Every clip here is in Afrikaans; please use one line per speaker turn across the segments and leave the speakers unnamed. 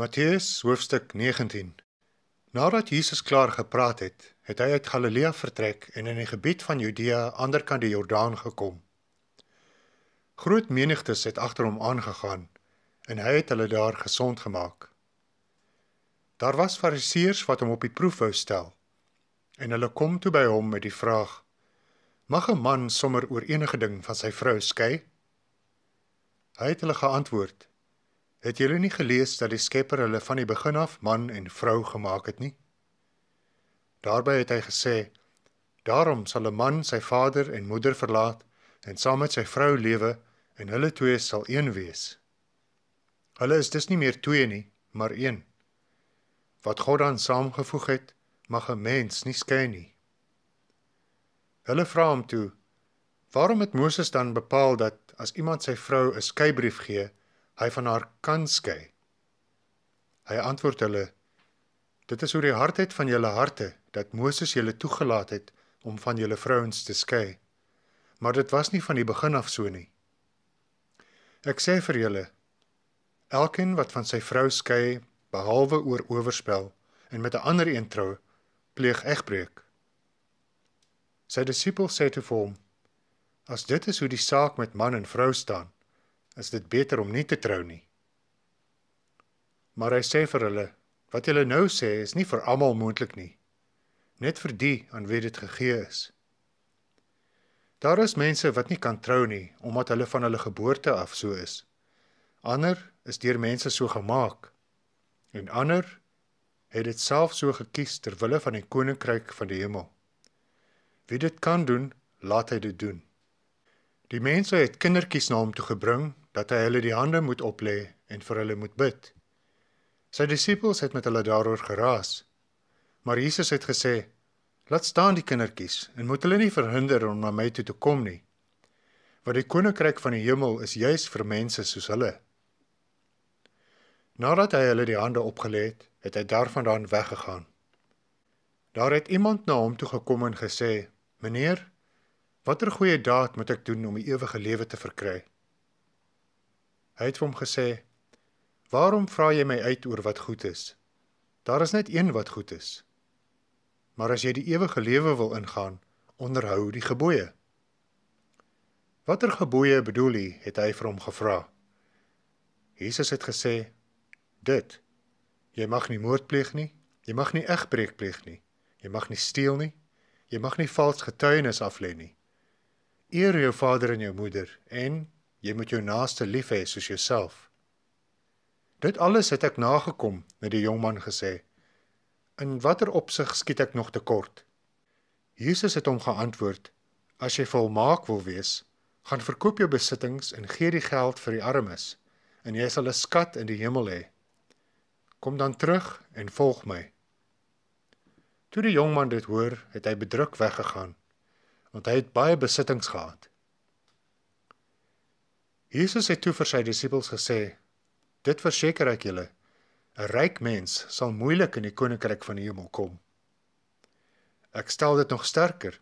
Matteus hoofstuk 19 Nadat Jesus klaar gepraat het, het hy uit Galilea vertrek en in die gebied van Judea aanderkant die Jordaan gekom. Groot menigtes het agter hom aangegaan en hy het hulle daar gesond gemaak. Daar was fariseërs wat hom op die proef wou stel en hulle kom toe by hom met die vraag: Mag 'n man sommer oor enige ding van sy vrou skei? Hy het hulle geantwoord: Het julle nie gelees dat die Skepper hulle van die begin af man en vrou gemaak het nie? Daarby het hy gesê: "Daarom sal 'n man sy vader en moeder verlaat en saam met sy vrou lewe en hulle twee sal een wees." Hulle is dus nie meer twee nie, maar een. Wat God dan saamgevoeg het, mag 'n mens nie skei nie. Hulle vra hom toe: "Waarom het Moses dan bepaal dat as iemand sy vrou 'n skeybrief gee, hy van haar kan skei. Hy antwoord hulle: Dit is oor die hardheid van julle harte dat Moses julle toegelaat het om van julle vrouens te skei. Maar dit was nie van die begin af so nie. Ek sê vir julle, elkeen wat van sy vrou skei behalwe oor owerspel en met 'n ander een trou, pleeg egbreuk. Sy disipels sê te hom: As dit is hoe die saak met man en vrou staan, is dit beter om nie te trou nie. Maar hy sê vir hulle, wat julle nou sê is nie vir almal moontlik nie, net vir die aan wie dit gegee is. Daar is mense wat nie kan trou nie omdat hulle van hulle geboorte af so is. Ander is deur mense so gemaak. En ander het dit self so gekies ter wille van die koninkryk van die hemel. Wie dit kan doen, laat hy dit doen. Die mense het kindertjies na hom toe gebring dat hy hulle die hande moet oplê en vir hulle moet bid. Sy disippels het met hulle daaroor geraas. Maar Jesus het gesê: "Laat staan die kindertjies en moet hulle nie verhinder om na my toe te kom nie, want die koninkryk van die hemel is juis vir mense soos hulle." Nadat hy hulle die hande opgelê het, het hy daarvandaan weggegaan. Daar het iemand na hom toe gekom en gesê: "Meneer, Watter goeie daad moet ek doen om die ewige lewe te verkry? Hy het hom gesê: "Waarom vra jy my uit oor wat goed is? Daar is net een wat goed is. Maar as jy die ewige lewe wil ingaan, onderhou die gebooie." Watter gebooie bedoel hy? het hy vir hom gevra. Jesus het gesê: "Dit. Jy mag nie moord pleeg nie. Jy mag nie egbreek pleeg nie. Jy mag nie steel nie. Jy mag nie vals getuienis aflê nie. Eer jou vader en jou moeder en jy moet jou naaste lief hê soos jouself. Dit alles het ek nagekom, het die jong man gesê. In watter opsig skiet ek nog tekort? Jesus het hom geantwoord: As jy volmaak wil wees, gaan verkoop jou besittings en gee die geld vir die armes, en jy sal 'n skat in die hemel hê. Kom dan terug en volg my. Toe die jong man dit hoor, het hy bedruk weggegaan want hy het baie besittings gehad. Jesus het toe vir sy disippels gesê: "Dit verseker ek julle, 'n ryk mens sal moeilik in die koninkryk van die hemel kom." Ek stel dit nog sterker.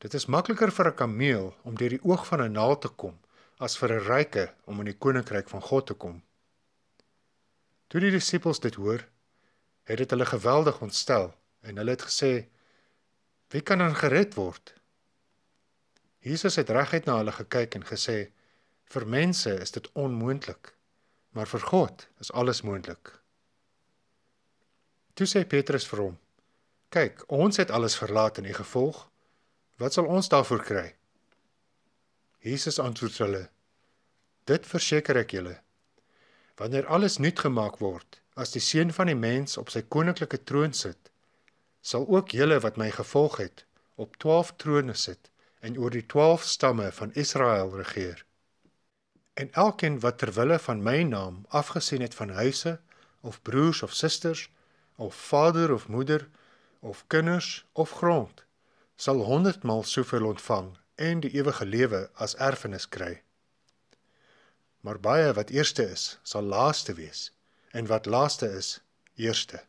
Dit is makliker vir 'n kameel om deur die oog van 'n naald te kom as vir 'n ryke om in die koninkryk van God te kom. Toe die disippels dit hoor, het dit hulle geweldig ontstel en hulle het gesê: "Wie kan dan gered word?" Jesus het reguit na hulle gekyk en gesê: "Vir mense is dit onmoontlik, maar vir God is alles moontlik." Toe sê Petrus vir hom: "Kyk, ons het alles verlaat en u gevolg. Wat sal ons daarvoor kry?" Jesus antwoord hulle: "Dit verseker ek julle, wanneer alles nuut gemaak word, as die seun van die mens op sy koninklike troon sit, sal ook julle wat my gevolg het op 12 trone sit." en oor die 12 stamme van Israel regeer. En elkeen wat ter wille van my naam afgesien het van huise of broers of susters of vader of moeder of kinders of grond sal 100 maal soveel ontvang en die ewige lewe as erfenis kry. Maar baie wat eerste is, sal laaste wees en wat laaste is, eerste.